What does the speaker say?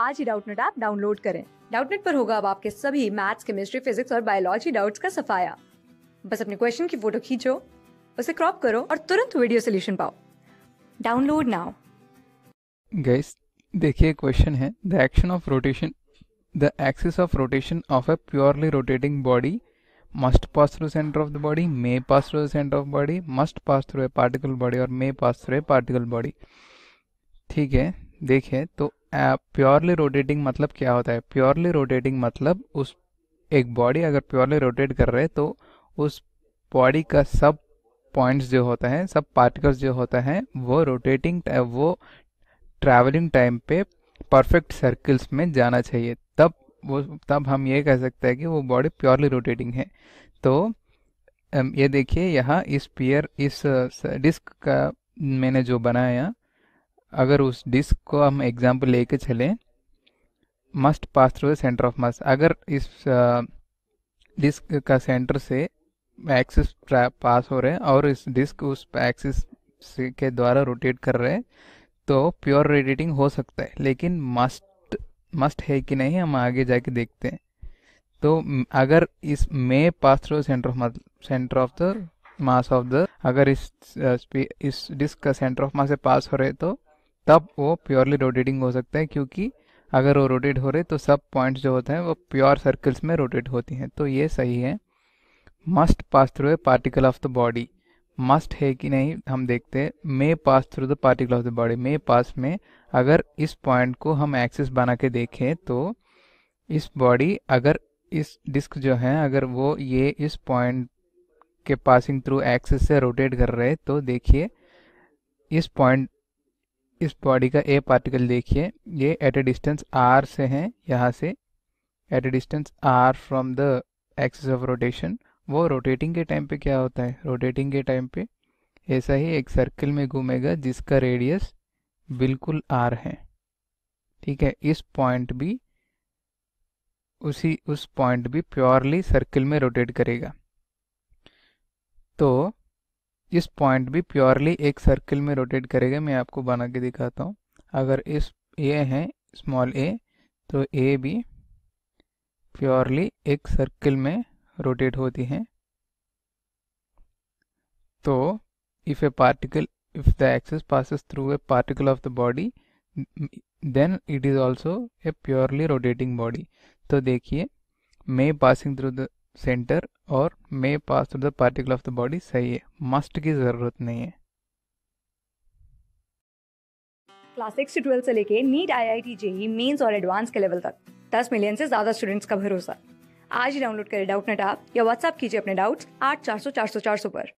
आज ही Doubtnut app download करें डाउटनेट पर होगा अब आपके सभी मैथ्स केमिस्ट्री फिजिक्स और बायोलॉजी डाउट्स का सफाया बस अपने क्वेश्चन की फोटो खींचो उसे क्रॉप करो और तुरंत वीडियो सोल्यूशन पाओ डाउनलोड नाउ गैस देखिए क्वेश्चन है the action of rotation the axis of rotation of a purely rotating body must pass through centre of the body may pass through centre of body must pass through a particle body और may pass through a particle body ठीक है देखिए तो purely rotating मतलब क्या होता है purely rotating मतलब उस एक बॉडी अगर प्योरली रोटेट कर रहे तो उस बॉडी का सब पॉइंट्स जो होता है सब पार्टिकल्स जो होता है वो रोटेटिंग वो ट्रैवलिंग टाइम पे परफेक्ट सर्कल्स में जाना चाहिए तब वो तब हम ये कह सकते हैं कि वो बॉडी प्योरली रोटेटिंग है तो ये देखिए यहाँ इस पियर इस डिस्क का मैंने जो बनाया अगर उस डिस्क को हम एग्जाम्पल लेके चलें must pass through the centre of mass अगर इस डिस्क का सेंटर से एक्सिस पास हो रहे हैं और इस डिस्क उस एक्सिस के द्वारा रोटेट कर रहे हैं तो प्योर रेडिटिंग हो सकता है लेकिन मस्ट मस्ट है कि नहीं हम आगे जाके देखते हैं तो अगर इस may pass through centre of centre of the mass of the अगर इस इस डिस्क का सेंटर ऑफ मास से पास हो रहे तो तब वो प्योरली रोटेटिंग हो सकता है क्योंकि अगर वो रोटेट हो रहे तो सब पॉइंट्स जो होते हैं वो प्योर सर्कल्स में रोटेट होती हैं तो ये सही है must pass through a particle of the body must है कि नहीं हम देखते हैं may pass through the particle of the body may pass में अगर इस पॉइंट को हम एक्सेस बना के देखें तो इस बॉडी अगर इस डिस्क जो है अगर वो ये इस पॉइंट के पासिंग थ्रू एक्सेस से रोटेट कर रहे तो देखिए इस पॉइंट इस बॉडी का ए पार्टिकल देखिए ये एट ए डिस्टेंस आर से है यहाँ से at a distance r from the axis of rotation वो रोटेटिंग के टाइम पे क्या होता है रोटेटिंग के टाइम पे ऐसा ही एक सर्कल में घूमेगा जिसका रेडियस बिल्कुल आर है ठीक है इस पॉइंट भी उसी उस पॉइंट भी प्योरली सर्कल में रोटेट करेगा तो इस पॉइंट भी प्योरली एक सर्कल में रोटेट करेगा मैं आपको बना के दिखाता हूँ अगर इस ये है स्मॉल ए तो ए भी प्योरली एक सर्किल में रोटेट होती है तो if a particle if the axis passes through a particle of the body then it is also a purely rotating body तो देखिए may passing through the centre और may pass through the particle of the body सही है must की ज़रूरत नहीं है class six से ट्वेल्थ से लेके NEET I I T JEE mains और एडवांस के लेवल तक दस मिलियन से ज़्यादा स्टूडेंट्स का भरोसा आज ही डाउनलोड करें डाउट नेट आप या व्हाट्सअप कीजिए अपने डाउट्स आठ चार सौ चार सौ चार सौ पर